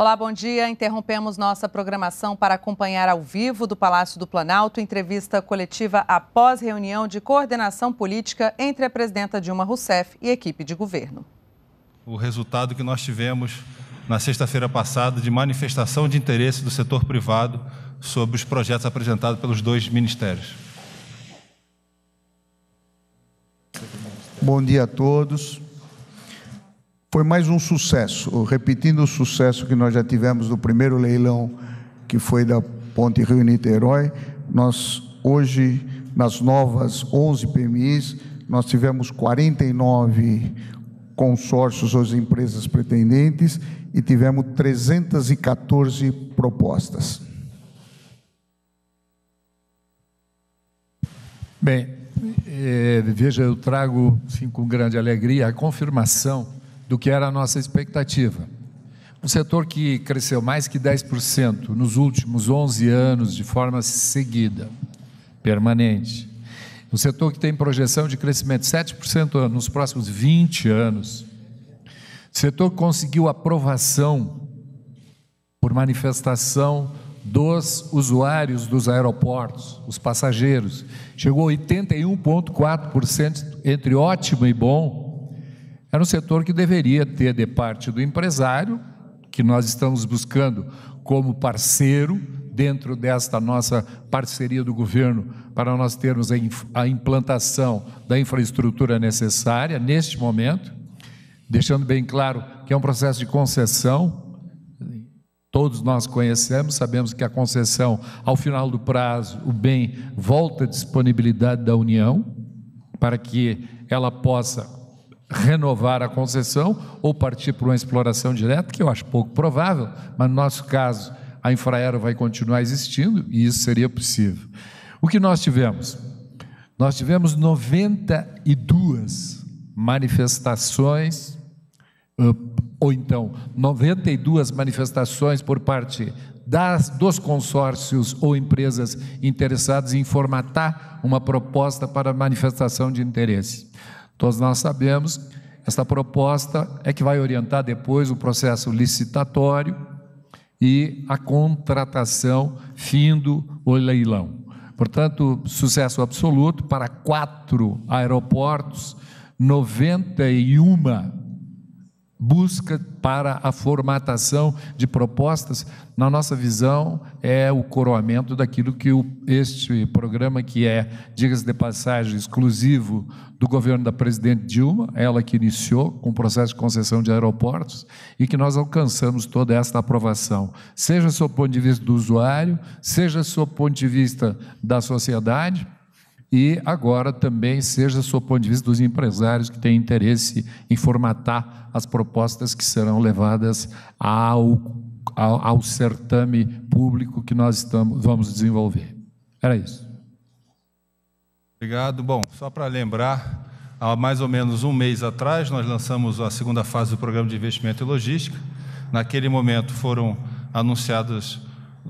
Olá, bom dia. Interrompemos nossa programação para acompanhar ao vivo do Palácio do Planalto entrevista coletiva após reunião de coordenação política entre a presidenta Dilma Rousseff e equipe de governo. O resultado que nós tivemos na sexta-feira passada de manifestação de interesse do setor privado sobre os projetos apresentados pelos dois ministérios. Bom dia a todos. Foi mais um sucesso, repetindo o sucesso que nós já tivemos no primeiro leilão, que foi da Ponte Rio-Niterói. Nós, hoje, nas novas 11 PMIs, nós tivemos 49 consórcios ou empresas pretendentes e tivemos 314 propostas. Bem, é, veja, eu trago sim, com grande alegria a confirmação do que era a nossa expectativa. Um setor que cresceu mais que 10% nos últimos 11 anos de forma seguida, permanente. Um setor que tem projeção de crescimento de 7% nos próximos 20 anos. setor que conseguiu aprovação por manifestação dos usuários dos aeroportos, os passageiros. Chegou a 81,4% entre ótimo e bom era um setor que deveria ter, de parte do empresário, que nós estamos buscando como parceiro, dentro desta nossa parceria do governo, para nós termos a, implantação da infraestrutura necessária neste momento, deixando bem claro que é um processo de concessão. Todos nós conhecemos, sabemos que a concessão, ao final do prazo, o bem volta à disponibilidade da União, para que ela possa renovar a concessão ou partir para uma exploração direta, que eu acho pouco provável, mas no nosso caso a Infraero vai continuar existindo e isso seria possível. O que nós tivemos? Nós tivemos 92 manifestações, eh, ou então 92 manifestações por parte das, dos consórcios ou empresas interessadas em formatar uma proposta para manifestação de interesse. Todos nós sabemos, essa proposta é que vai orientar depois o processo licitatório e a contratação findo o leilão. Portanto, sucesso absoluto para quatro aeroportos, 91 busca para a formatação de propostas, na nossa visão, é o coroamento daquilo que o, este programa, que é, diga-se de passagem, exclusivo do governo da presidente Dilma, ela que iniciou com o processo de concessão de aeroportos, e que nós alcançamos toda esta aprovação, seja sob o ponto de vista do usuário, seja sob o ponto de vista da sociedade e agora também seja sob o ponto de vista dos empresários que têm interesse em formatar as propostas que serão levadas ao, ao, ao certame público que nós estamos, vamos desenvolver. Era isso. Obrigado. Bom, só para lembrar, há mais ou menos um mês atrás, nós lançamos a segunda fase do programa de investimento e logística. Naquele momento foram anunciados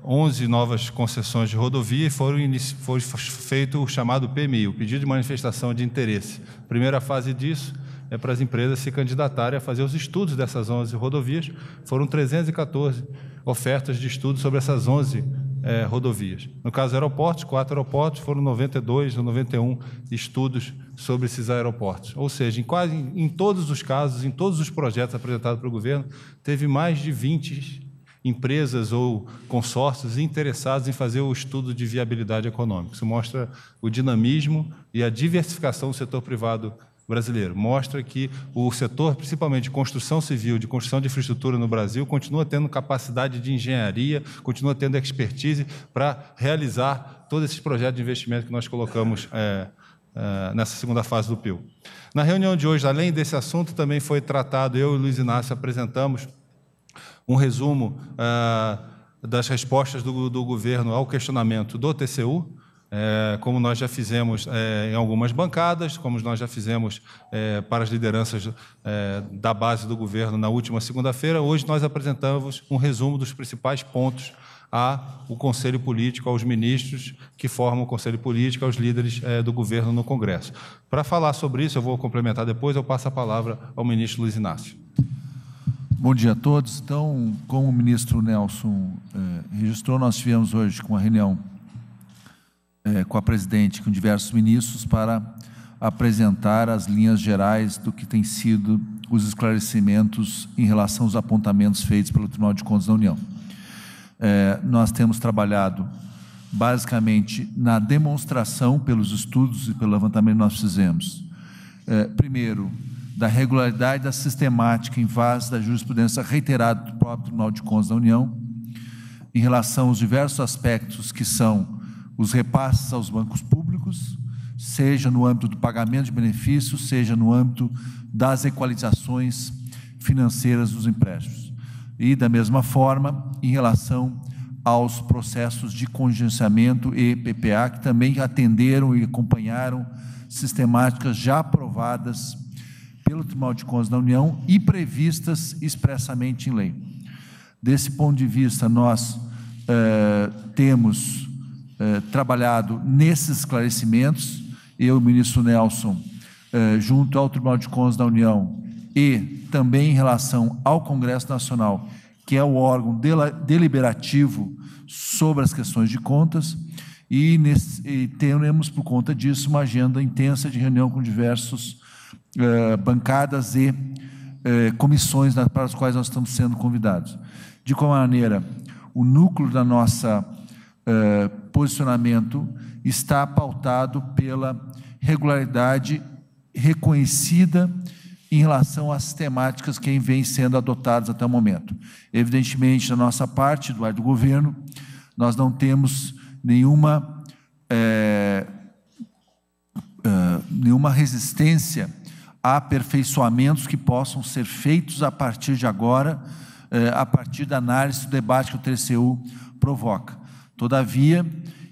11 novas concessões de rodovia e foram foi feito o chamado PMI, o Pedido de Manifestação de Interesse. A primeira fase disso é para as empresas se candidatarem a fazer os estudos dessas 11 rodovias. Foram 314 ofertas de estudo sobre essas 11 eh, rodovias. No caso aeroportos, quatro aeroportos, foram 92 ou 91 estudos sobre esses aeroportos. Ou seja, em quase em todos os casos, em todos os projetos apresentados para o governo, teve mais de 20 empresas ou consórcios interessados em fazer o estudo de viabilidade econômica. Isso mostra o dinamismo e a diversificação do setor privado brasileiro. Mostra que o setor, principalmente de construção civil, de construção de infraestrutura no Brasil, continua tendo capacidade de engenharia, continua tendo expertise para realizar todos esses projetos de investimento que nós colocamos é, é, nessa segunda fase do PIL. Na reunião de hoje, além desse assunto, também foi tratado, eu e o Luiz Inácio apresentamos um resumo uh, das respostas do, do, governo ao questionamento do TCU, é, como nós já fizemos é, em algumas bancadas, como nós já fizemos é, para as lideranças é, da base do governo na última segunda-feira, hoje nós apresentamos um resumo dos principais pontos ao Conselho Político, aos ministros que formam o Conselho Político, aos líderes é, do governo no Congresso. Para falar sobre isso, eu vou complementar depois, eu passo a palavra ao ministro Luiz Inácio. Bom dia a todos. Então, como o ministro Nelson eh, registrou, nós tivemos hoje uma reunião eh, com a presidente, com diversos ministros, para apresentar as linhas gerais do que tem sido os esclarecimentos em relação aos apontamentos feitos pelo Tribunal de Contas da União. Eh, nós temos trabalhado basicamente na demonstração pelos estudos e pelo levantamento que nós fizemos. Eh, primeiro, da regularidade da sistemática em face da jurisprudência reiterada do próprio Tribunal de Contas da União em relação aos diversos aspectos que são os repasses aos bancos públicos, seja no âmbito do pagamento de benefícios, seja no âmbito das equalizações financeiras dos empréstimos. E, da mesma forma, em relação aos processos de congenciamento e PPA, que também atenderam e acompanharam sistemáticas já aprovadas pelo Tribunal de Contas da União e previstas expressamente em lei. Desse ponto de vista, nós eh, temos eh, trabalhado nesses esclarecimentos, eu e o ministro Nelson, eh, junto ao Tribunal de Contas da União e também em relação ao Congresso Nacional, que é o órgão dela, deliberativo sobre as questões de contas, e, nesse, e teremos por conta disso uma agenda intensa de reunião com diversos eh, bancadas e eh, comissões para as quais nós estamos sendo convidados. De qual maneira o núcleo da nossa eh, posicionamento está pautado pela regularidade reconhecida em relação às temáticas que vêm sendo adotadas até o momento. Evidentemente, da nossa parte, do ar do governo, nós não temos nenhuma, é, é, nenhuma resistência aperfeiçoamentos que possam ser feitos a partir de agora, eh, a partir da análise do debate que o TCU provoca. Todavia,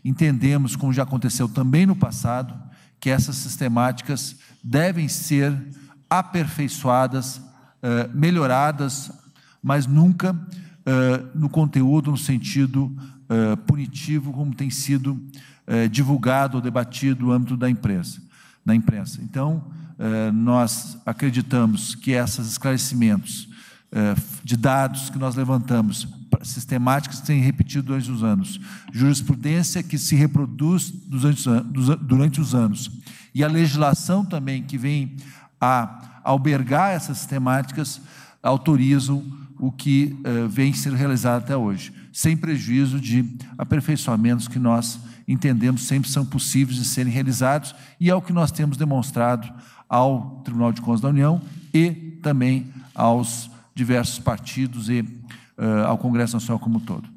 entendemos, como já aconteceu também no passado, que essas sistemáticas devem ser aperfeiçoadas, eh, melhoradas, mas nunca eh, no conteúdo, no sentido punitivo, como tem sido divulgado ou debatido no âmbito da imprensa. Na imprensa. Então, eh, nós acreditamos que esses esclarecimentos eh, de dados que nós levantamos, sistemáticos que têm repetido durante os anos, jurisprudência que se reproduz durante os anos, e a legislação também que vem a albergar essas temáticas autorizam o que eh, vem sendo realizado até hoje, sem prejuízo de aperfeiçoamentos que nós entendemos sempre são possíveis de serem realizados e é o que nós temos demonstrado ao Tribunal de Contas da União e também aos diversos partidos e uh, ao Congresso Nacional como um todo.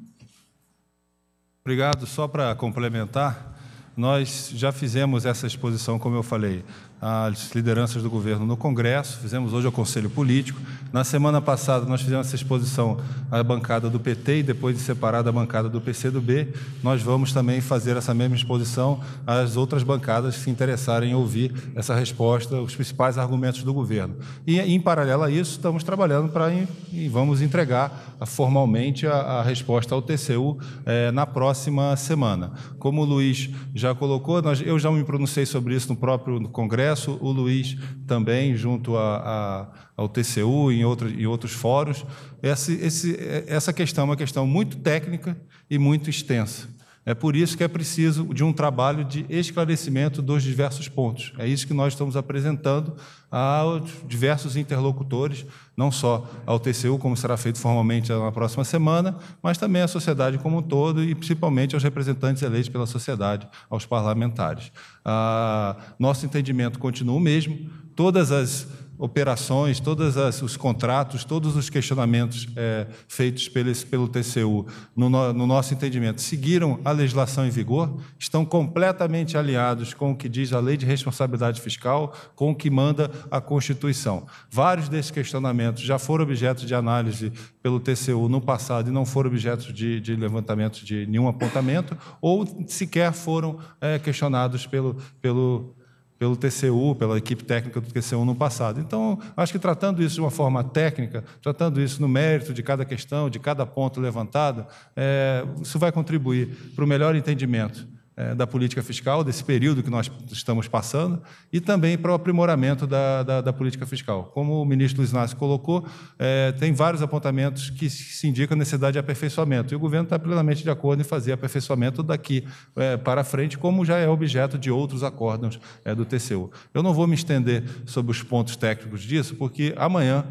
Obrigado. Só para complementar, nós já fizemos essa exposição, como eu falei, as lideranças do governo no Congresso, fizemos hoje o Conselho Político. Na semana passada, nós fizemos essa exposição à bancada do PT e depois de separar da bancada do PCdoB, nós vamos também fazer essa mesma exposição às outras bancadas que se interessarem em ouvir essa resposta, os principais argumentos do governo. E, em paralelo a isso, estamos trabalhando para e vamos entregar formalmente a, a resposta ao TCU eh, na próxima semana. Como o Luiz já colocou, nós, eu já me pronunciei sobre isso no próprio Congresso Congresso, o Luiz também, junto a, a, ao TCU e em, em outros fóruns. Esse, esse, essa questão é uma questão muito técnica e muito extensa. É por isso que é preciso de um trabalho de esclarecimento dos diversos pontos. É isso que nós estamos apresentando aos diversos interlocutores não só ao TCU, como será feito formalmente na próxima semana, mas também à sociedade como um todo e principalmente aos representantes eleitos pela sociedade, aos parlamentares. Ah, nosso entendimento continua o mesmo. Todas as operações, todos os contratos, todos os questionamentos é, feitos pelo, pelo TCU, no, no, nosso entendimento, seguiram a legislação em vigor, estão completamente alinhados com o que diz a Lei de Responsabilidade Fiscal, com o que manda a Constituição. Vários desses questionamentos já foram objeto de análise pelo TCU no passado e não foram objeto de, de levantamento de nenhum apontamento, ou sequer foram é, questionados pelo, pelo pelo TCU, pela equipe técnica do TCU no passado. Então, acho que tratando isso de uma forma técnica, tratando isso no mérito de cada questão, de cada ponto levantado, é, isso vai contribuir para o melhor entendimento é, da política fiscal, desse período que nós estamos passando, e também para o aprimoramento da, da, da política fiscal. Como o ministro Luiz Inácio colocou, é, tem vários apontamentos que se indicam a necessidade de aperfeiçoamento, e o governo está plenamente de acordo em fazer aperfeiçoamento daqui é, para frente, como já é objeto de outros acordos é, do TCU. Eu não vou me estender sobre os pontos técnicos disso, porque amanhã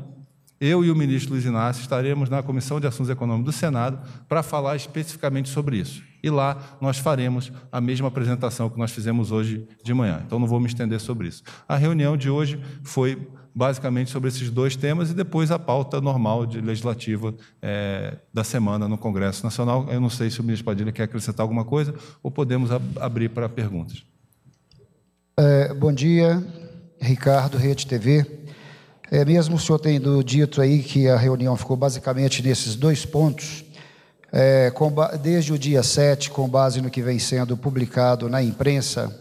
eu e o ministro Luiz Inácio estaremos na Comissão de Assuntos Econômicos do Senado para falar especificamente sobre isso e lá nós faremos a mesma apresentação que nós fizemos hoje de manhã. Então não vou me estender sobre isso. A reunião de hoje foi basicamente sobre esses dois temas e depois a pauta normal de legislativa é, da semana no Congresso Nacional. Eu não sei se o ministro Padilha quer acrescentar alguma coisa ou podemos ab abrir para perguntas. É, bom dia, Ricardo, Rede TV. É, mesmo o senhor tendo dito aí que a reunião ficou basicamente nesses dois pontos, é, com, desde o dia 7, com base no que vem sendo publicado na imprensa,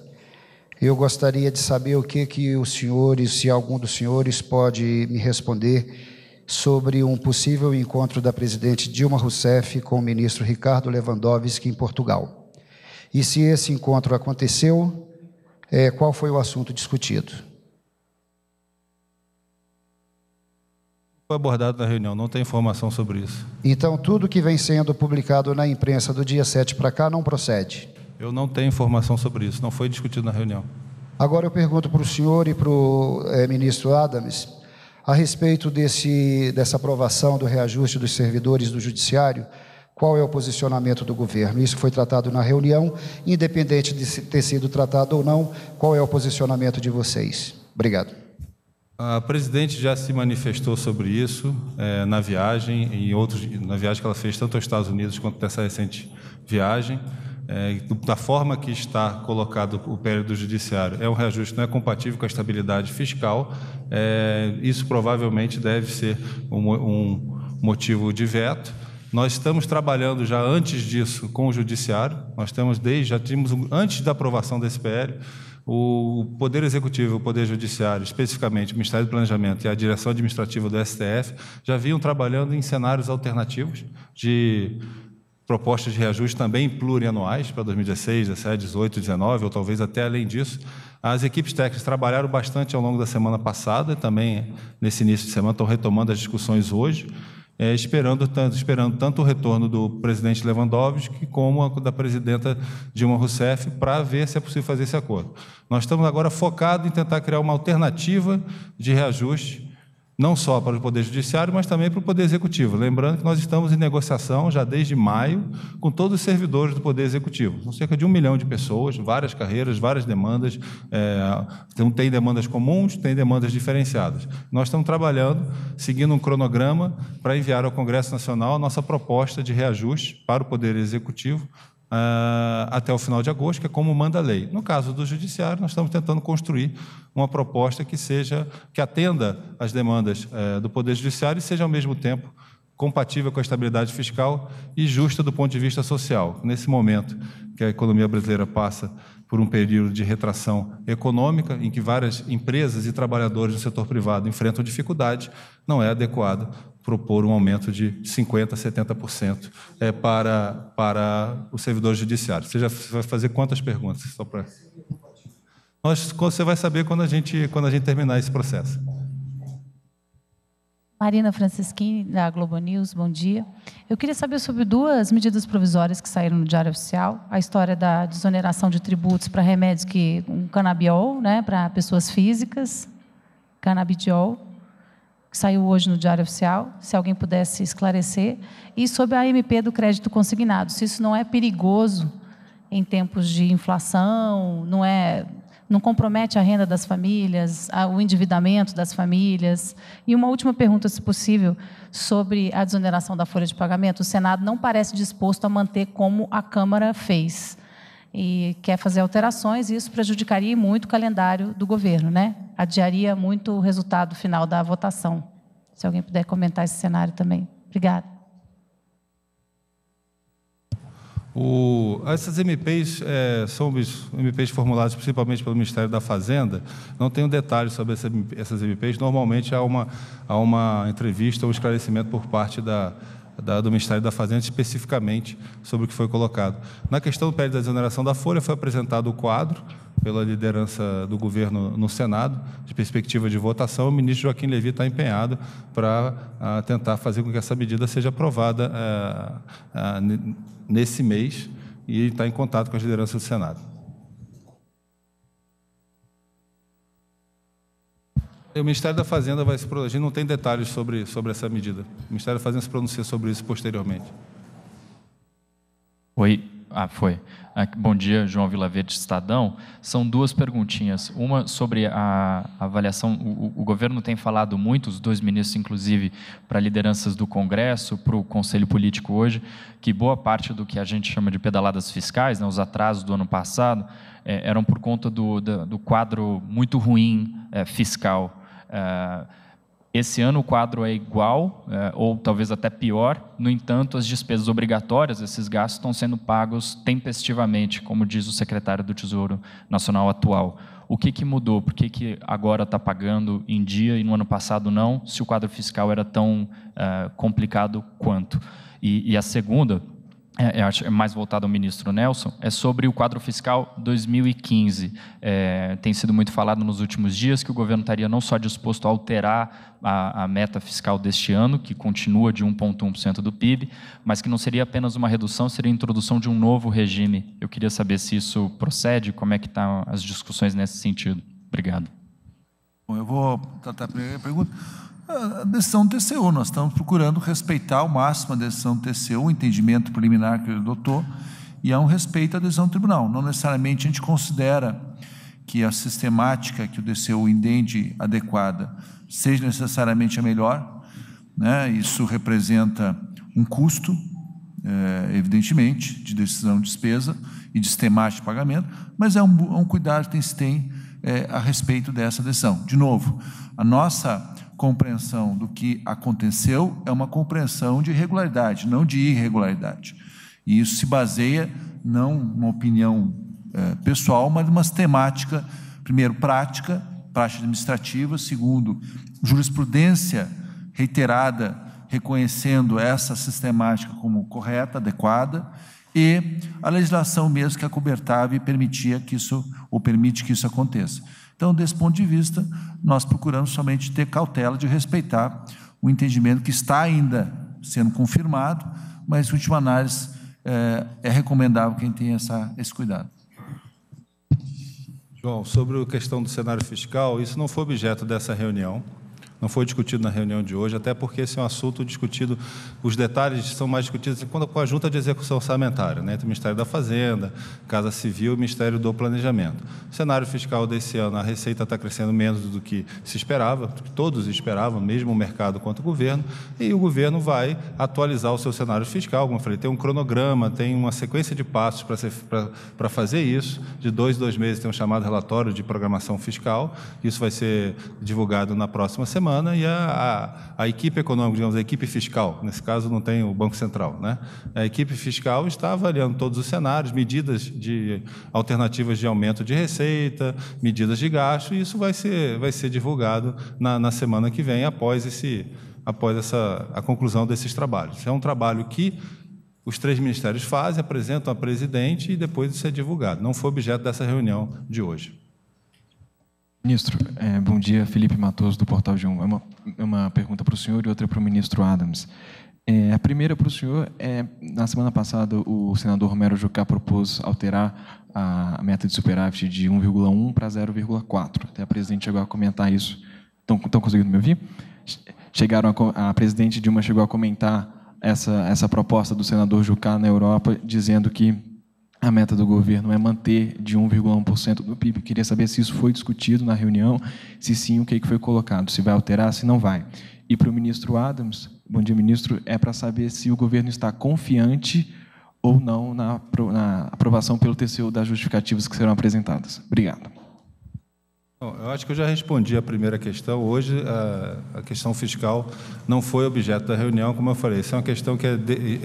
eu gostaria de saber o que, que os senhores, se algum dos senhores pode me responder sobre um possível encontro da presidente Dilma Rousseff com o ministro Ricardo Lewandowski em Portugal. E se esse encontro aconteceu, é, qual foi o assunto discutido? foi abordado na reunião, não tem informação sobre isso. Então, tudo que vem sendo publicado na imprensa do dia 7 para cá não procede? Eu não tenho informação sobre isso, não foi discutido na reunião. Agora eu pergunto para o senhor e para o é, eh, ministro Adams a respeito desse, dessa aprovação do reajuste dos servidores do Judiciário. Qual é o posicionamento do governo? Isso foi tratado na reunião, independente de ter sido tratado ou não, qual é o posicionamento de vocês? Obrigado. A presidente já se manifestou sobre isso é, na viagem, e outros, na viagem que ela fez tanto aos Estados Unidos quanto nessa recente viagem. É, da forma que está colocado o período do judiciário, é um reajuste não é compatível com a estabilidade fiscal. É, isso provavelmente deve ser um, um motivo de veto. Nós estamos trabalhando já antes disso com o judiciário. Nós temos desde já tínhamos antes da aprovação desse PL o Poder Executivo, o Poder Judiciário, especificamente o Ministério do Planejamento e a Direção Administrativa do STF, já vinham trabalhando em cenários alternativos de propostas de reajuste também plurianuais para 2016, 17, 18, 19, ou talvez até além disso. As equipes técnicas trabalharam bastante ao longo da semana passada, também nesse início de semana, estão retomando as discussões hoje é, esperando, tanto, esperando tanto o retorno do presidente Lewandowski como a da presidenta Dilma Rousseff para ver se é possível fazer esse acordo. Nós estamos agora focados em tentar criar uma alternativa de reajuste não só para o Poder Judiciário, mas também para o Poder Executivo. Lembrando que nós estamos em negociação já desde maio com todos os servidores do Poder Executivo. São cerca de um milhão de pessoas, várias carreiras, várias demandas. É, tem, tem demandas comuns, tem demandas diferenciadas. Nós estamos trabalhando, seguindo um cronograma, para enviar ao Congresso Nacional a nossa proposta de reajuste para o Poder Executivo uh, até o final de agosto, que é como manda a lei. No caso do judiciário, nós estamos tentando construir uma proposta que seja que atenda às demandas uh, do poder judiciário e seja ao mesmo tempo compatível com a estabilidade fiscal e justa do ponto de vista social. Nesse momento que a economia brasileira passa por um período de retração econômica, em que várias empresas e trabalhadores do setor privado enfrentam dificuldades, não é adequado propor um aumento de 50%, 70% é, para, para os servidores judiciários. Você já vai fazer quantas perguntas? Só para. Nós, você vai saber quando a, gente, quando a gente terminar esse processo. Marina Francisquim, da Globo News, bom dia. Eu queria saber sobre duas medidas provisórias que saíram no Diário Oficial. A história da desoneração de tributos para remédios que. um canabiol, né, para pessoas físicas, canabidiol que saiu hoje no Diário Oficial, se alguém pudesse esclarecer, e sobre a MP do crédito consignado, se isso não é perigoso em tempos de inflação, não é não compromete a renda das famílias, o endividamento das famílias. E uma última pergunta, se possível, sobre a desoneração da folha de pagamento. O Senado não parece disposto a manter como a Câmara fez e quer fazer alterações, e isso prejudicaria muito o calendário do governo, né? Adiaria muito o resultado final da votação. Se alguém puder comentar esse cenário também. Obrigada. O, essas MPs é, são MPs formuladas principalmente pelo Ministério da Fazenda. Não tenho detalhes sobre essas MPs. Normalmente há uma, há uma entrevista ou um esclarecimento por parte da, da, do Ministério da Fazenda especificamente sobre o que foi colocado. Na questão do pé da desoneração da folha, foi apresentado o quadro pela liderança do governo no Senado, de perspectiva de votação, o ministro Joaquim Levi está empenhado para ah, tentar fazer com que essa medida seja aprovada eh, ah, nesse mês e está em contato com as lideranças do Senado. O Ministério da Fazenda vai se pronunciar. A gente não tem detalhes sobre, sobre essa medida. O Ministério da Fazenda se pronuncia sobre isso posteriormente. Oi. Ah, foi. Ah, bom dia, João Vilaverde, Estadão. São duas perguntinhas. Uma sobre a avaliação. O, o governo tem falado muito, os dois ministros, inclusive, para lideranças do Congresso, para o Conselho Político hoje, que boa parte do que a gente chama de pedaladas fiscais, né, os atrasos do ano passado, é, eram por conta do, do, do quadro muito ruim é, fiscal ah, esse ano o quadro é igual, eh, ou talvez até pior, no entanto, as despesas obrigatórias, esses gastos, estão sendo pagos tempestivamente, como diz o secretário do Tesouro Nacional atual. O que, que mudou? Por que, que agora está pagando em dia e no ano passado não, se o quadro fiscal era tão uh, complicado quanto? E, e a segunda, é, é mais voltado ao ministro Nelson, é sobre o quadro fiscal 2015. É, tem sido muito falado nos últimos dias que o governo estaria não só disposto a alterar a, a meta fiscal deste ano, que continua de 1,1% do PIB, mas que não seria apenas uma redução, seria a introdução de um novo regime. Eu queria saber se isso procede, como é que estão as discussões nesse sentido. Obrigado. Bom, eu vou tratar a primeira pergunta a decisão do TCU. Nós estamos procurando respeitar ao máximo a decisão do TCU, o entendimento preliminar que ele adotou, e há um respeito à decisão do tribunal. Não necessariamente a gente considera que a sistemática que o TCU entende adequada seja necessariamente a melhor. Né? Isso representa um custo, é, evidentemente, de decisão de despesa e de sistemática de pagamento, mas é um, é um cuidado que se tem é, a respeito dessa decisão. De novo, a nossa compreensão do que aconteceu é uma compreensão de regularidade, não de irregularidade. E isso se baseia não uma opinião é, pessoal, mas uma temática, primeiro, prática, prática administrativa, segundo, jurisprudência reiterada reconhecendo essa sistemática como correta, adequada, e a legislação mesmo que acobertava e permitia que isso, ou permite que isso aconteça. Então, desse ponto de vista, nós procuramos somente ter cautela de respeitar o entendimento que está ainda sendo confirmado, mas, em última análise, é, é recomendável quem tenha essa, esse cuidado. João, sobre a questão do cenário fiscal, isso não foi objeto dessa reunião não foi discutido na reunião de hoje, até porque esse é um assunto discutido, os detalhes são mais discutidos quando com a junta de execução orçamentária, né, entre o Ministério da Fazenda, Casa Civil e Ministério do Planejamento. O cenário fiscal desse ano, a receita está crescendo menos do que se esperava, que todos esperavam, mesmo o mercado quanto o governo, e o governo vai atualizar o seu cenário fiscal, como eu falei, tem um cronograma, tem uma sequência de passos para fazer isso, de dois em dois meses tem um chamado relatório de programação fiscal, isso vai ser divulgado na próxima semana, semana e a, a, a, equipe econômica, digamos, a equipe fiscal, nesse caso não tem o Banco Central, né? a equipe fiscal está avaliando todos os cenários, medidas de alternativas de aumento de receita, medidas de gasto, e isso vai ser, vai ser divulgado na, na semana que vem, após, esse, após essa, a conclusão desses trabalhos. É um trabalho que os três ministérios fazem, apresentam a presidente e depois isso é divulgado. Não foi objeto dessa reunião de hoje. Ministro, é, bom dia. Felipe Matoso, do Portal de 1 É uma, é uma pergunta para o senhor e outra para o ministro Adams. É, a primeira para o senhor é, na semana passada, o senador Romero Jucá propôs alterar a meta de superávit de 1,1 para 0,4. Até a presidente chegou a comentar isso. Estão conseguindo me ouvir? Chegaram a, a presidente Dilma chegou a comentar essa, essa proposta do senador Jucá na Europa, dizendo que a meta do governo é manter de 1,1% do PIB. Queria saber se isso foi discutido na reunião, se sim, o que foi colocado, se vai alterar, se não vai. E para o ministro Adams, bom dia, ministro, é para saber se o governo está confiante ou não na, aprovação pelo TCU das justificativas que serão apresentadas. Obrigado. Bom, eu acho que eu já respondi a primeira questão. Hoje, a, a, questão fiscal não foi objeto da reunião, como eu falei. Isso é uma questão que é, de,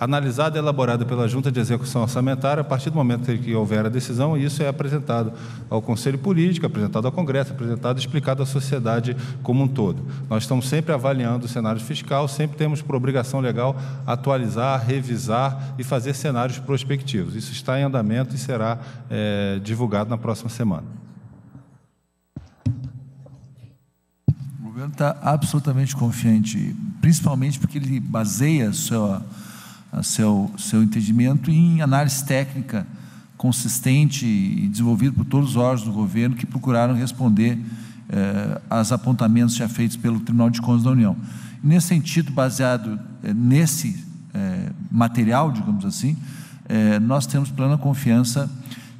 analisada e elaborada pela Junta de Execução Orçamentária. A partir do momento que houver a decisão, isso é apresentado ao Conselho Político, apresentado ao Congresso, apresentado e explicado à sociedade como um todo. Nós estamos sempre avaliando o cenário fiscal, sempre temos por obrigação legal atualizar, revisar e fazer cenários prospectivos. Isso está em andamento e será é, divulgado na próxima semana. está absolutamente confiante, principalmente porque ele baseia seu, seu entendimento em análise técnica consistente e desenvolvida por todos os órgãos do governo que procuraram responder eh, aos apontamentos já feitos pelo Tribunal de Contas da União. nesse sentido, baseado eh, nesse eh, material, digamos assim, eh, nós temos plena confiança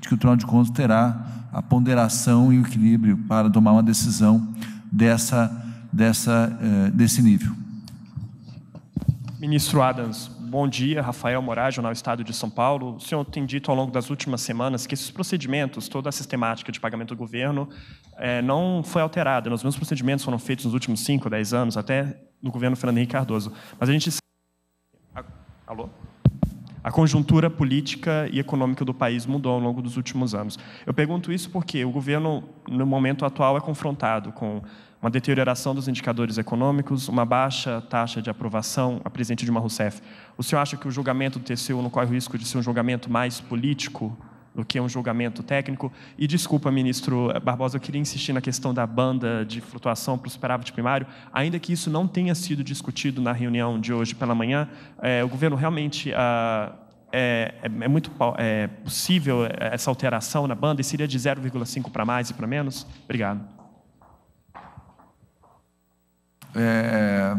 de que o Tribunal de Contas terá a ponderação e o equilíbrio para tomar uma decisão dessa dessa, eh, desse nível. Ministro Adams, bom dia. Rafael Moraes, Jornal Estado de São Paulo. O senhor tem dito ao longo das últimas semanas que esses procedimentos, toda a sistemática de pagamento do governo, é, não foi alterada. Né? Os mesmos procedimentos foram feitos nos últimos 5, 10 anos, até no governo Fernando Henrique Cardoso. Mas a gente. Alô? A conjuntura política e econômica do país mudou ao longo dos últimos anos. Eu pergunto isso porque o governo, no momento atual, é confrontado com uma deterioração dos indicadores econômicos, uma baixa taxa de aprovação a presidente Dilma Rousseff. O senhor acha que o julgamento do TCU não corre o risco de ser um julgamento mais político do que um julgamento técnico? E desculpa, ministro Barbosa, eu queria insistir na questão da banda de flutuação para o superávit primário, ainda que isso não tenha sido discutido na reunião de hoje pela manhã, eh, o governo realmente ah, é, é, é, muito é, possível essa alteração na banda e seria de 0,5 para mais e para menos? Obrigado. É,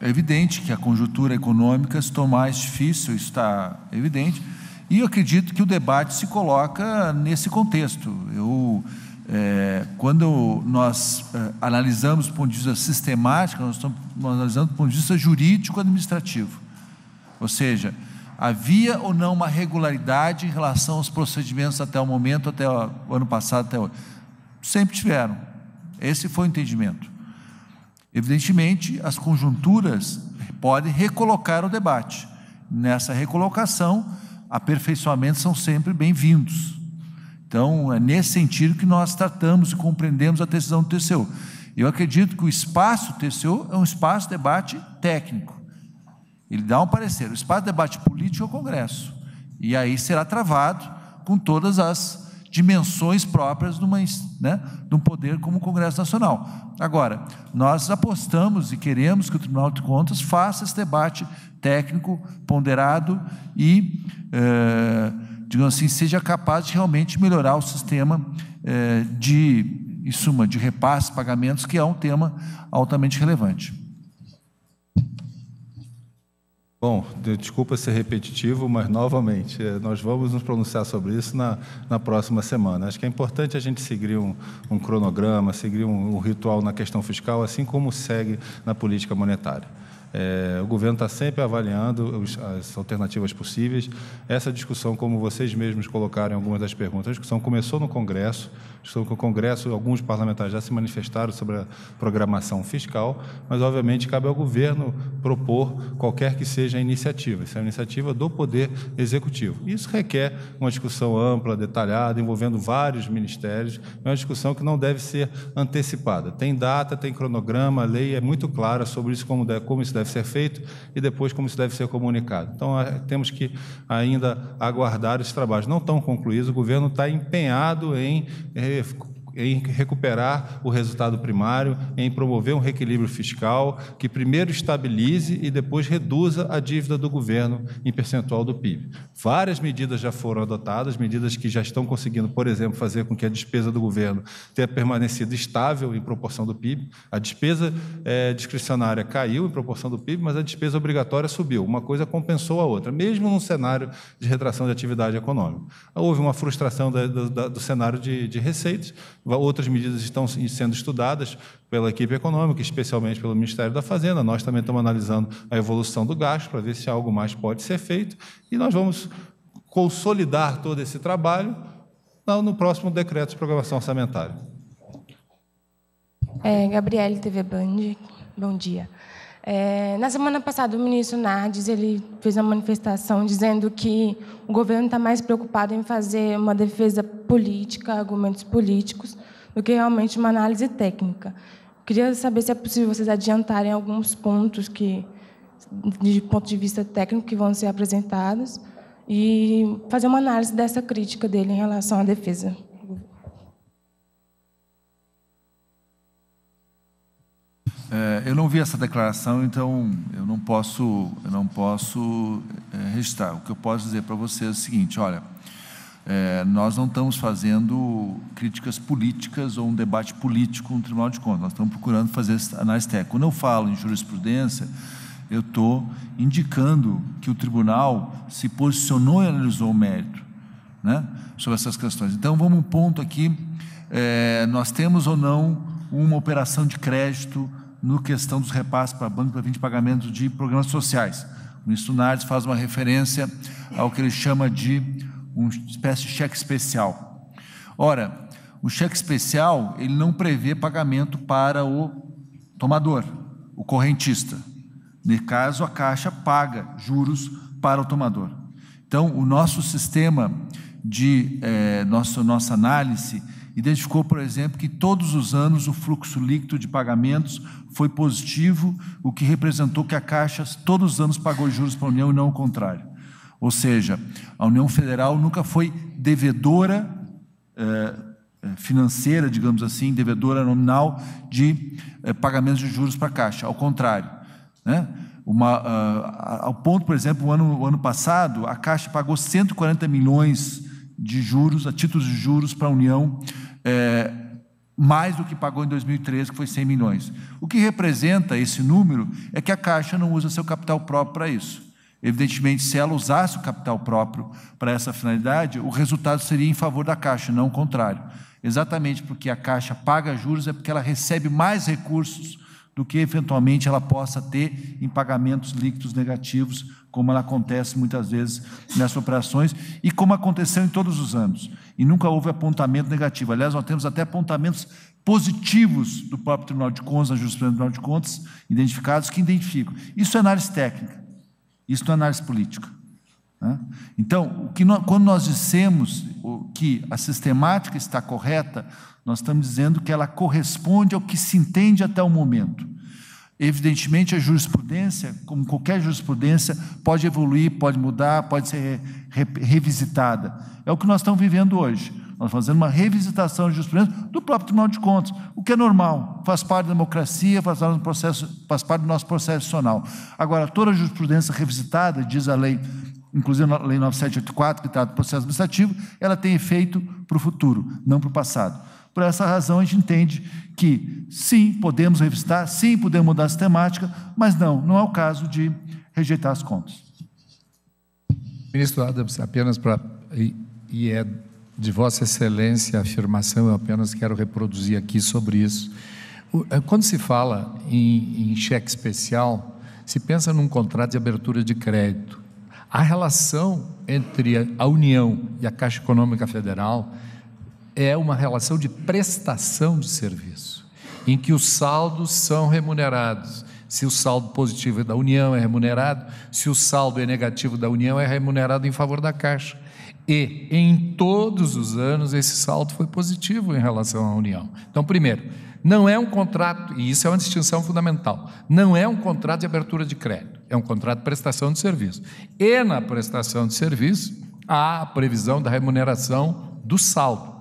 é evidente que a conjuntura econômica se torna mais difícil, isso está evidente, e eu acredito que o debate se coloca nesse contexto. Eu, é, quando nós é, analisamos do ponto de vista sistemático, nós, estamos, analisando do ponto de vista jurídico-administrativo. Ou seja, havia ou não uma regularidade em relação aos procedimentos até o momento, até o ano passado, até hoje? Sempre tiveram. Esse foi o entendimento. Evidentemente, as conjunturas podem recolocar o debate. Nessa recolocação, aperfeiçoamentos são sempre bem-vindos. Então, é nesse sentido que nós tratamos e compreendemos a decisão do TCU. Eu acredito que o espaço TCU é um espaço de debate técnico. Ele dá um parecer. O espaço de debate político é o Congresso. E aí será travado com todas as dimensões próprias de, uma, né, de um poder como o Congresso Nacional. Agora, nós apostamos e queremos que o Tribunal de Contas faça esse debate técnico, ponderado e, é, digamos assim, seja capaz de realmente melhorar o sistema é, de, em suma, de repasse, pagamentos, que é um tema altamente relevante. Bom, desculpa ser repetitivo, mas novamente, eh, nós vamos nos pronunciar sobre isso na, na próxima semana. Acho que é importante a gente seguir um, um cronograma, seguir um, um ritual na questão fiscal, assim como segue na política monetária. É, o governo está sempre avaliando os, as alternativas possíveis. Essa discussão, como vocês mesmos colocaram em algumas das perguntas, a discussão começou no Congresso, sobre o Congresso, alguns parlamentares já se manifestaram sobre a programação fiscal, mas obviamente cabe ao governo propor qualquer que seja a iniciativa. Isso é uma iniciativa do Poder Executivo. Isso requer uma discussão ampla, detalhada, envolvendo vários ministérios. É uma discussão que não deve ser antecipada. Tem data, tem cronograma, a lei é muito clara sobre isso, como, deve, como isso deve deve ser feito e depois como isso deve ser comunicado. Então, temos que ainda aguardar esses trabalhos. Não estão concluídos, o governo está empenhado em é, em recuperar o resultado primário, em promover um reequilíbrio fiscal que primeiro estabilize e depois reduza a dívida do governo em percentual do PIB. Várias medidas já foram adotadas, medidas que já estão conseguindo, por exemplo, fazer com que a despesa do governo tenha permanecido estável em proporção do PIB. A despesa é, discricionária caiu em proporção do PIB, mas a despesa obrigatória subiu. Uma coisa compensou a outra, mesmo num cenário de retração de atividade econômica. Houve uma frustração da, da, do cenário de, de receitas, outras medidas estão sendo estudadas, pela equipe econômica, especialmente pelo Ministério da Fazenda. Nós também estamos analisando a evolução do gasto para ver se algo mais pode ser feito e nós vamos consolidar todo esse trabalho no próximo decreto de programação orçamentária. É, Gabriele TV Band, bom dia. É, na semana passada, o ministro Nardes ele fez uma manifestação dizendo que o governo está mais preocupado em fazer uma defesa política, argumentos políticos, do que realmente uma análise técnica. Queria saber se é possível vocês adiantarem alguns pontos que, de ponto de vista técnico, que vão ser apresentados e fazer uma análise dessa crítica dele em relação à defesa. É, eu não vi essa declaração, então eu não posso, eu não posso é, registrar. O que eu posso dizer para vocês é o seguinte: olha, é, nós não estamos fazendo críticas políticas ou um debate político no Tribunal de Contas, nós estamos procurando fazer análise técnica. Quando eu falo em jurisprudência, eu estou indicando que o tribunal se posicionou e analisou o mérito né, sobre essas questões. Então, vamos um ponto aqui: é, nós temos ou não uma operação de crédito no questão dos repasses para banco para fim de pagamento de programas sociais. O ministro Nardes faz uma referência ao que ele chama de uma espécie de cheque especial. Ora, o cheque especial ele não prevê pagamento para o tomador, o correntista. Nesse caso, a Caixa paga juros para o tomador. Então, o nosso sistema de é, nossa análise identificou, por exemplo, que todos os anos o fluxo líquido de pagamentos foi positivo, o que representou que a Caixa todos os anos pagou juros para a União e não o contrário. Ou seja, a União Federal nunca foi devedora eh, eh, financeira, digamos assim, devedora nominal de eh, pagamentos de juros para a Caixa. Ao contrário, né? Uma, uh, ao ponto, por exemplo, o ano, o ano passado, a Caixa pagou 140 milhões de juros, a títulos de juros para a União, eh, mais do que pagou em 2013, que foi 100 milhões. O que representa esse número é que a Caixa não usa seu capital próprio para isso. Evidentemente, se ela usasse o capital próprio para essa finalidade, o resultado seria em favor da Caixa, não o contrário. Exatamente porque a Caixa paga juros é porque ela recebe mais recursos do que eventualmente ela possa ter em pagamentos líquidos negativos, como ela acontece muitas vezes nessas operações e como aconteceu em todos os anos. E nunca houve apontamento negativo. Aliás, nós temos até apontamentos positivos do próprio Tribunal de Contas, da Justiça do Tribunal de Contas, identificados que identificam. Isso é análise técnica. Isso não é análise política. Né? Então, nós, quando nós dissemos que a sistemática está correta, nós estamos dizendo que ela corresponde ao que se entende até o momento. Evidentemente, a jurisprudência, como qualquer jurisprudência, pode evoluir, pode mudar, pode ser re, revisitada. É o que nós estamos vivendo hoje. Nós fazendo uma revisitação de jurisprudência do próprio Tribunal de Contas, o que é normal, faz parte da democracia, faz parte do, processo, faz parte do nosso processo institucional. Agora, toda jurisprudência revisitada, diz a lei, inclusive a Lei 9784, que trata do processo administrativo, ela tem efeito para o futuro, não para o passado. Por essa razão, a gente entende que, sim, podemos revisitar, sim, podemos mudar a sistemática, mas não, não é o caso de rejeitar as contas. Ministro Adams, apenas para. E, e é de Vossa Excelência a afirmação, eu apenas quero reproduzir aqui sobre isso. É, quando se fala em, em cheque especial, se pensa num contrato de abertura de crédito. A relação entre a União e a Caixa Econômica Federal é uma relação de prestação de serviço, em que os saldos são remunerados. Se o saldo positivo da União é remunerado, se o saldo é negativo da União é remunerado em favor da Caixa. E em todos os anos esse salto foi positivo em relação à União. Então, primeiro, não é um contrato, e isso é uma distinção fundamental, não é um contrato de abertura de crédito, é um contrato de prestação de serviço. E na prestação de serviço há a previsão da remuneração do saldo,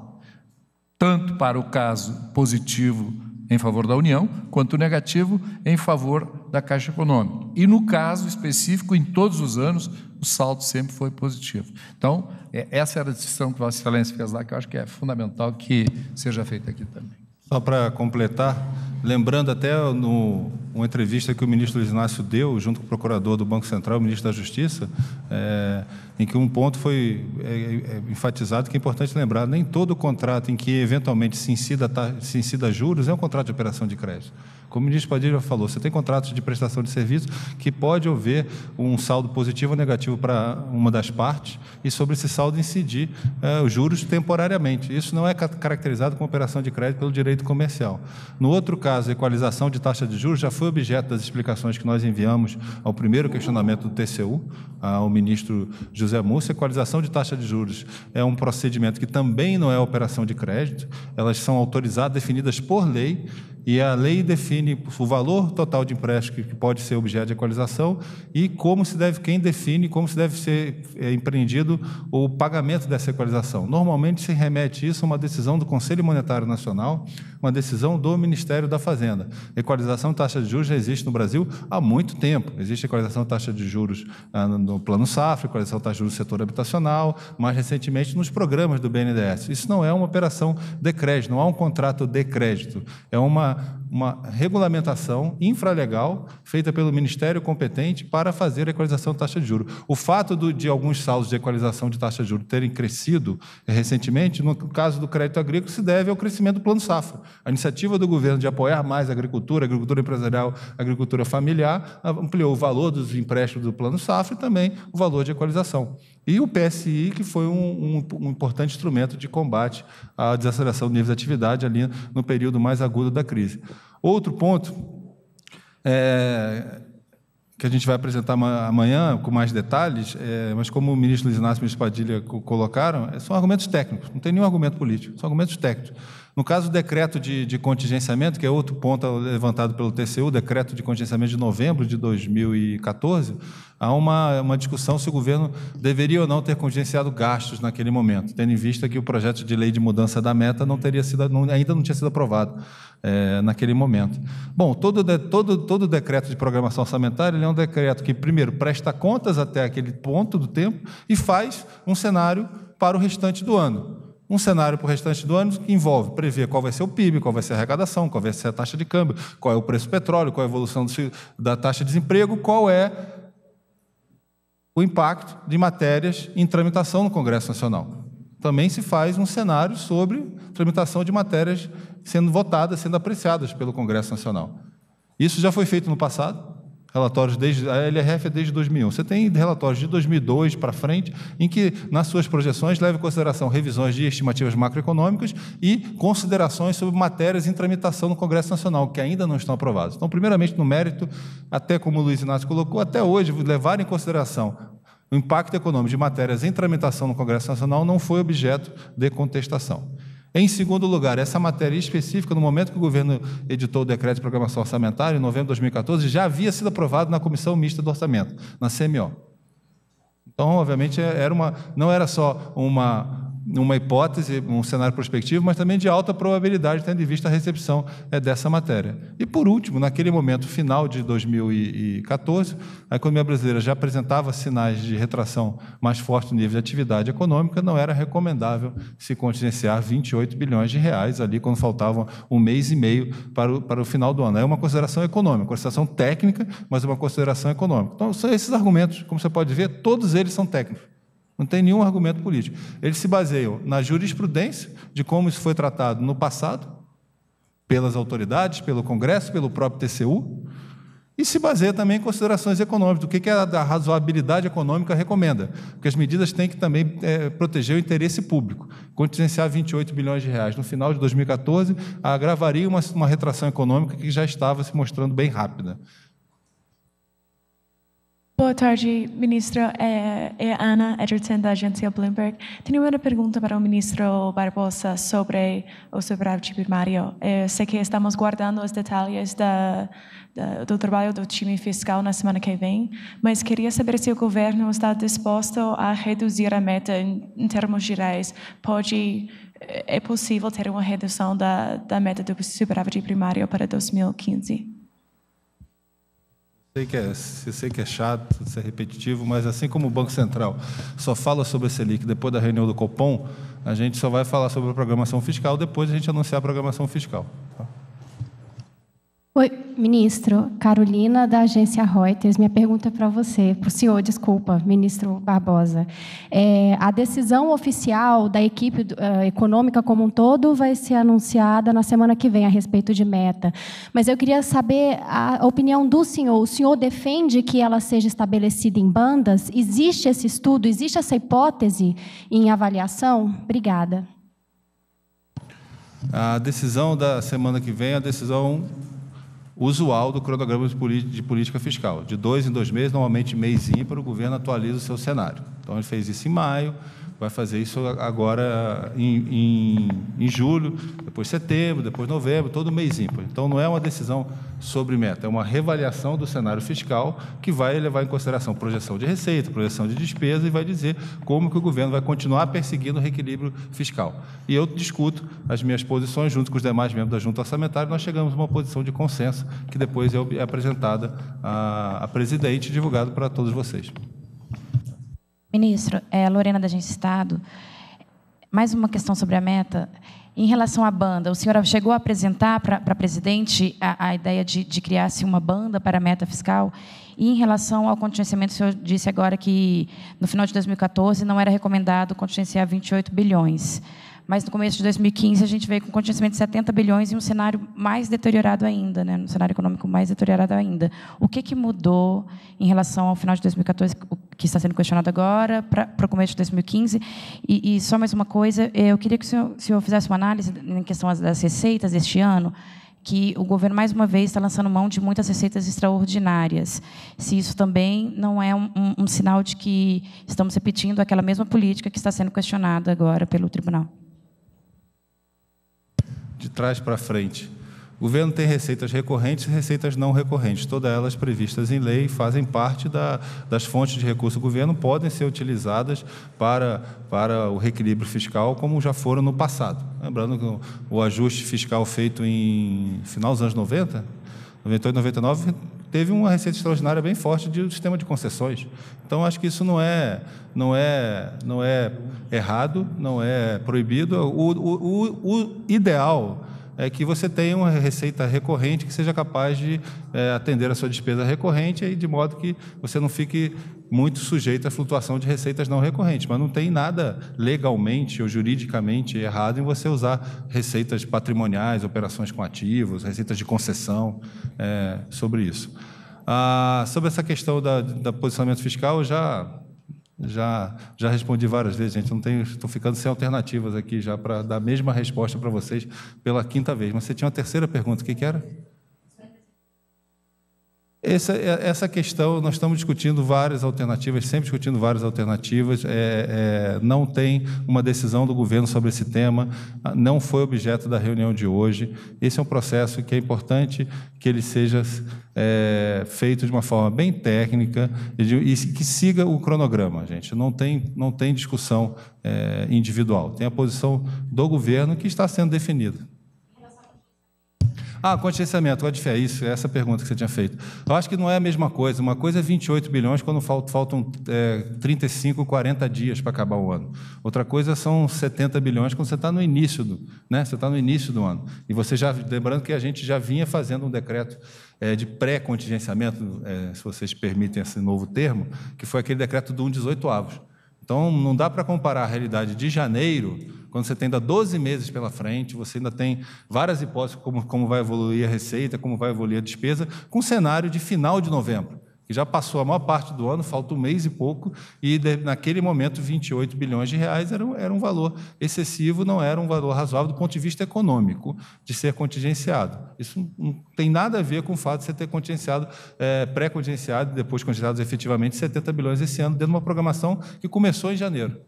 tanto para o caso positivo em favor da União, quanto negativo em favor da Caixa Econômica. E no caso específico, em todos os anos, o saldo sempre foi positivo. Então, é, essa era a decisão que Vossa Excelência fez lá, que eu acho que é fundamental que seja feita aqui também. Só para completar, lembrando até no, uma entrevista que o ministro Luiz Inácio deu, junto com o procurador do Banco Central, o ministro da Justiça, é, em que um ponto foi é, é, é, enfatizado que é importante lembrar, nem todo contrato em que eventualmente se incida, tá, se incida juros é um contrato de operação de crédito. Como o ministro Padilha falou, você tem contratos de prestação de serviço que pode haver um saldo positivo ou negativo para uma das partes e sobre esse saldo incidir é, os juros temporariamente. Isso não é caracterizado como operação de crédito pelo direito comercial. No outro caso, a equalização de taxa de juros já foi objeto das explicações que nós enviamos ao primeiro questionamento do TCU, ao ministro José José Múcio, equalização de taxa de juros é um procedimento que também não é operação de crédito, elas são autorizadas, definidas por lei, e a lei define o valor total de empréstimo que pode ser objeto de equalização e como se deve, quem define, como se deve ser é, empreendido o pagamento dessa equalização. Normalmente se remete isso a uma decisão do Conselho Monetário Nacional, uma decisão do Ministério da Fazenda. Equalização de taxa de juros já existe no Brasil há muito tempo. Existe equalização de taxa de juros ah, no Plano Safra, equalização de taxa de juros no setor habitacional, mais recentemente nos programas do BNDES. Isso não é uma operação de crédito, não há um contrato de crédito. É uma, uma regulamentação infralegal feita pelo Ministério competente para fazer a equalização de taxa de juros. O fato do, de alguns saldos de equalização de taxa de juros terem crescido recentemente, no caso do crédito agrícola, se deve ao crescimento do Plano Safra a iniciativa do governo de apoiar mais a agricultura, a agricultura empresarial, a agricultura familiar, ampliou o valor dos empréstimos do Plano Safra e também o valor de equalização. E o PSI, que foi um, um, um importante instrumento de combate à desaceleração do nível de atividade ali no período mais agudo da crise. Outro ponto é, que a gente vai apresentar amanhã com mais detalhes, é, mas como o ministro Luiz Inácio e o ministro Padilha colocaram, é, são argumentos técnicos, não tem nenhum argumento político, são argumentos técnicos. No caso do decreto de, de contingenciamento, que é outro ponto levantado pelo TCU, decreto de contingenciamento de novembro de 2014, há uma, uma discussão se o governo deveria ou não ter contingenciado gastos naquele momento, tendo em vista que o projeto de lei de mudança da meta não teria sido, não, ainda não tinha sido aprovado é, naquele momento. Bom, todo, de, todo, todo decreto de programação orçamentária é um decreto que, primeiro, presta contas até aquele ponto do tempo e faz um cenário para o restante do ano um cenário para o restante do ano que envolve prever qual vai ser o PIB, qual vai ser a arrecadação, qual vai ser a taxa de câmbio, qual é o preço do petróleo, qual é a evolução do, da taxa de desemprego, qual é o impacto de matérias em tramitação no Congresso Nacional. Também se faz um cenário sobre tramitação de matérias sendo votadas, sendo apreciadas pelo Congresso Nacional. Isso já foi feito no passado, relatórios desde a LRF é desde 2001. Você tem relatórios de 2002 para frente em que nas suas projeções leva em consideração revisões de estimativas macroeconômicas e considerações sobre matérias em tramitação no Congresso Nacional que ainda não estão aprovadas. Então, primeiramente no mérito, até como o Luiz Inácio colocou, até hoje levar em consideração o impacto econômico de matérias em tramitação no Congresso Nacional não foi objeto de contestação. Em segundo lugar, essa matéria específica, no momento que o governo editou o decreto de programação orçamentária, em novembro de 2014, já havia sido aprovado na Comissão Mista do Orçamento, na CMO. Então, obviamente, é, era uma, não era só uma, uma hipótese, um cenário prospectivo, mas também de alta probabilidade, tendo em vista a recepção é, dessa matéria. E, por último, naquele momento final de 2014, a economia brasileira já apresentava sinais de retração mais forte no nível de atividade econômica, não era recomendável se contingenciar 28 bilhões de reais ali quando faltavam um mês e meio para o, para o final do ano. É uma consideração econômica, consideração técnica, mas uma consideração econômica. Então, são esses argumentos, como você pode ver, todos eles são técnicos. Não tem nenhum argumento político. Eles se baseiam na jurisprudência de como isso foi tratado no passado, pelas autoridades, pelo Congresso, pelo próprio TCU, e se baseia também em considerações econômicas, do que, que a razoabilidade econômica recomenda, porque as medidas têm que também é, proteger o interesse público. Contingenciar 28 bilhões de reais no final de 2014 agravaria uma, uma retração econômica que já estava se mostrando bem rápida. Boa tarde, Ministro. É, é Ana Edgerton, da agência Bloomberg. Tenho uma pergunta para o ministro Barbosa sobre o superávit primário. Eu é, sei que estamos guardando os detalhes da, da, do trabalho do time fiscal na semana que vem, mas queria saber se o governo está disposto a reduzir a meta em, em termos gerais. Pode é, é possível ter uma redução da, da meta do superávit primário para 2015? Sei que é, sei que é chato, isso é repetitivo, mas assim como o Banco Central só fala sobre a Selic depois da reunião do Copom, a gente só vai falar sobre a programação fiscal depois a gente anunciar a programação fiscal. Tá? Oi, ministro. Carolina, da agência Reuters. Minha pergunta é para você, para o senhor, desculpa, ministro Barbosa. É, a decisão oficial da equipe uh, econômica como um todo vai ser anunciada na semana que vem a respeito de meta. Mas eu queria saber a opinião do senhor. O senhor defende que ela seja estabelecida em bandas? Existe esse estudo? Existe essa hipótese em avaliação? Obrigada. A decisão da semana que vem é a decisão usual do cronograma de política fiscal. De dois em dois meses, normalmente mês ímpar, o governo atualiza o seu cenário. Então, ele fez isso em maio, vai fazer isso agora em, em, em julho, depois setembro, depois novembro, todo mês ímpar. Então, não é uma decisão sobre meta, é uma reavaliação do cenário fiscal que vai levar em consideração projeção de receita, projeção de despesa e vai dizer como que o governo vai continuar perseguindo o reequilíbrio fiscal. E eu discuto as minhas posições junto com os demais membros da Junta Orçamentária, nós chegamos a uma posição de consenso que depois é, é apresentada à, à presidente e divulgado para todos vocês. Ministro, é, Lorena da Agência Estado. Mais uma questão sobre a meta. Em relação à banda, o senhor chegou a apresentar para a presidente a, a ideia de, de criar-se uma banda para a meta fiscal? E em relação ao contingenciamento, o senhor disse agora que no final de 2014 não era recomendado contingenciar 28 bilhões. Mas no começo de 2015 a gente veio com um contingenciamento de 70 bilhões e um cenário mais deteriorado ainda, né? um cenário econômico mais deteriorado ainda. O que, que mudou em relação ao final de 2014, que está sendo questionado agora, para o começo de 2015? E, e, só mais uma coisa, eu queria que o senhor, o senhor fizesse uma análise em questão das receitas deste ano que o governo, mais uma vez, está lançando mão de muitas receitas extraordinárias. Se isso também não é um, um, um sinal de que estamos repetindo aquela mesma política que está sendo questionada agora pelo tribunal de trás para frente. O governo tem receitas recorrentes e receitas não recorrentes, todas elas previstas em lei e fazem parte da, das fontes de recurso do governo, podem ser utilizadas para, para o reequilíbrio fiscal, como já foram no passado. Lembrando que o ajuste fiscal feito em final dos anos 90, 98, 99, teve uma receita extraordinária bem forte do sistema de concessões. Então acho que isso não é não é não é errado, não é proibido. O, o, o, o ideal é que você tenha uma receita recorrente que seja capaz de é, atender a sua despesa recorrente e de modo que você não fique muito sujeito à flutuação de receitas não recorrentes, mas não tem nada legalmente ou juridicamente errado em você usar receitas patrimoniais, operações com ativos, receitas de concessão é, sobre isso. Ah, sobre essa questão da, da posicionamento fiscal, eu já já, já respondi várias vezes, gente. Não tenho, estou ficando sem alternativas aqui já para dar a mesma resposta para vocês pela quinta vez. Mas você tinha uma terceira pergunta, o que, que era? Essa, é, essa questão, nós estamos discutindo várias alternativas, sempre discutindo várias alternativas, é, é, não tem uma decisão do governo sobre esse tema, ah, não foi objeto da reunião de hoje. Esse é um processo que é importante que ele seja é, feito de uma forma bem técnica e, de, e, que siga o cronograma, gente. Não tem, não tem discussão é, individual, tem a posição do governo que está sendo definida. Ah, contingenciamento, qual a é Isso, essa pergunta que você tinha feito. Eu acho que não é a mesma coisa. Uma coisa é 28 bilhões quando faltam é, 35, 40 dias para acabar o ano. Outra coisa são 70 bilhões quando você está no início do, né? Você está no início do ano. E você já, lembrando que a gente já vinha fazendo um decreto é, de pré-contingenciamento, é, se vocês permitem esse novo termo, que foi aquele decreto do 1,18 avos. Então, não dá para comparar a realidade de janeiro quando você tem ainda 12 meses pela frente, você ainda tem várias hipóteses como, como vai evoluir a receita, como vai evoluir a despesa, com cenário de final de novembro, que já passou a maior parte do ano, falta um mês e pouco, e de, naquele momento 28 bilhões de reais era, era um valor excessivo, não era um valor razoável do ponto de vista econômico de ser contingenciado. Isso não tem nada a ver com o fato de você ter contingenciado, é, pré-contingenciado e depois contingenciado efetivamente 70 bilhões esse ano, dentro de uma programação que começou em janeiro.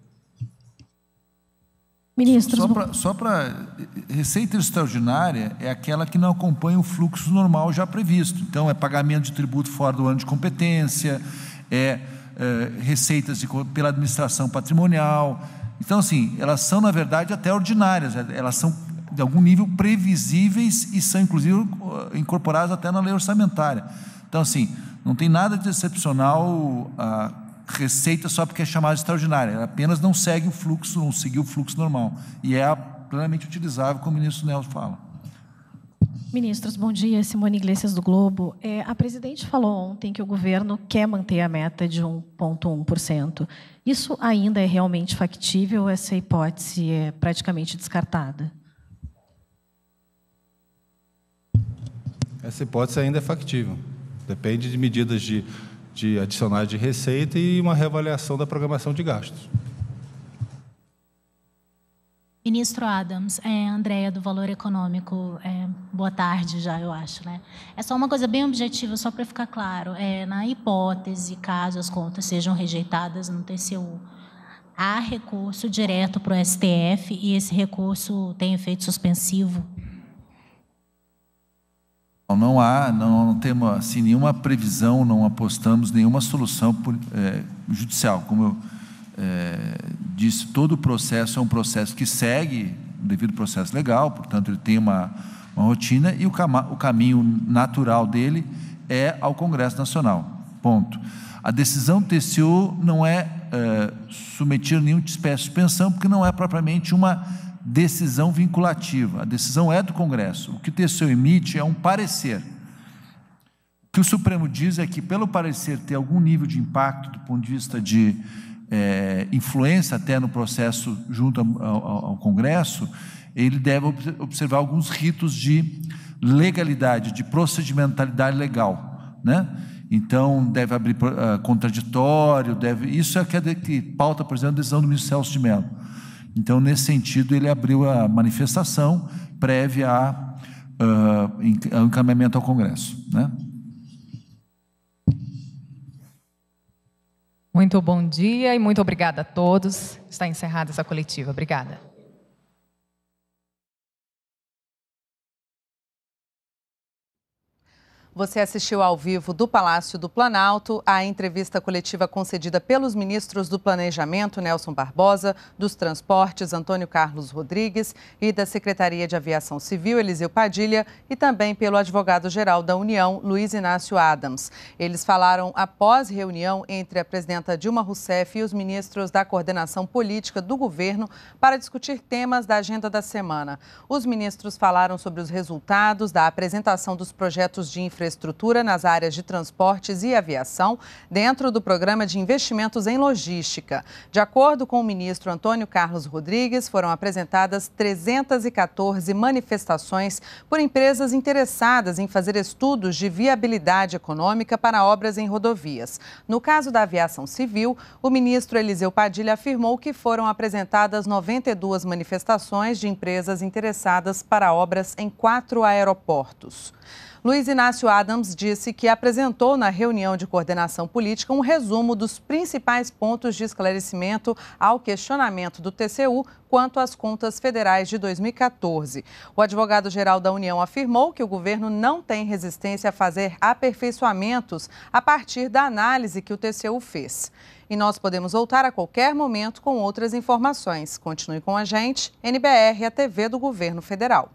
Ministro. Só para. Receita extraordinária é aquela que não acompanha o fluxo normal já previsto. Então, é pagamento de tributo fora do ano de competência, é, é receitas de, pela administração patrimonial. Então, assim, elas são, na verdade, até ordinárias, é, elas são, de algum nível, previsíveis e são, inclusive, incorporadas até na lei orçamentária. Então, assim, não tem nada de excepcional. Ah, receita só porque é chamada extraordinária, ela apenas não segue o fluxo, não seguiu o fluxo normal. E é plenamente utilizável, como o ministro Nelson fala. Ministros, bom dia. Simone Iglesias do Globo. É, a presidente falou ontem que o governo quer manter a meta de 1,1%. Isso ainda é realmente factível ou essa hipótese é praticamente descartada? Essa hipótese ainda é factível. Depende de medidas de de adicionais de receita e uma reavaliação da programação de gastos. Ministro Adams, é, Andréia do Valor Econômico, é, boa tarde já, eu acho, né? É só uma coisa bem objetiva, só para ficar claro. É, na hipótese, caso as contas sejam rejeitadas no TCU, há recurso direto para o STF e esse recurso tem efeito suspensivo? Então, não há, não, não temos assim, nenhuma previsão, não apostamos nenhuma solução é, judicial. Como eu é, disse, todo o processo é um processo que segue o devido processo legal, portanto, ele tem uma, uma rotina e o, o caminho natural dele é ao Congresso Nacional. Ponto. A decisão do TCU não é, é submetida a nenhuma espécie de suspensão, porque não é propriamente uma decisão vinculativa. A decisão é do Congresso. O que o TCU emite é um parecer. O que o Supremo diz é que, pelo parecer ter algum nível de impacto do ponto de vista de é, influência até no processo junto ao, ao, ao Congresso, ele deve observar alguns ritos de legalidade, de procedimentalidade legal, né? Então, deve abrir uh, contraditório, deve. Isso é que, é que pauta, por exemplo, a decisão do ministro Celso de Mello. Então, nesse sentido, ele abriu a manifestação prévia a, uh, ah, ao encaminhamento ao Congresso. Né? Muito bom dia e muito obrigada a todos. Está encerrada essa coletiva. Obrigada. Você assistiu ao vivo do Palácio do Planalto a entrevista coletiva concedida pelos ministros do Planejamento, Nelson Barbosa, dos Transportes, Antônio Carlos Rodrigues, e da Secretaria de Aviação Civil, Eliseu Padilha, e também pelo advogado-geral da União, Luiz Inácio Adams. Eles falaram após reunião entre a presidenta Dilma Rousseff e os ministros da coordenação política do governo para discutir temas da agenda da semana. Os ministros falaram sobre os resultados da apresentação dos projetos de infraestrutura infraestrutura nas áreas de transportes e aviação dentro do programa de investimentos em logística. De acordo com o ministro Antônio Carlos Rodrigues, foram apresentadas 314 manifestações por empresas interessadas em fazer estudos de viabilidade econômica para obras em rodovias. No caso da aviação civil, o ministro Eliseu Padilha afirmou que foram apresentadas 92 manifestações de empresas interessadas para obras em quatro aeroportos. Luiz Inácio Adams disse que apresentou na reunião de coordenação política um resumo dos principais pontos de esclarecimento ao questionamento do TCU quanto às contas federais de 2014. O advogado-geral da União afirmou que o governo não tem resistência a fazer aperfeiçoamentos a partir da análise que o TCU fez. E nós podemos voltar a qualquer momento com outras informações. Continue com a gente, NBR, a TV do Governo Federal.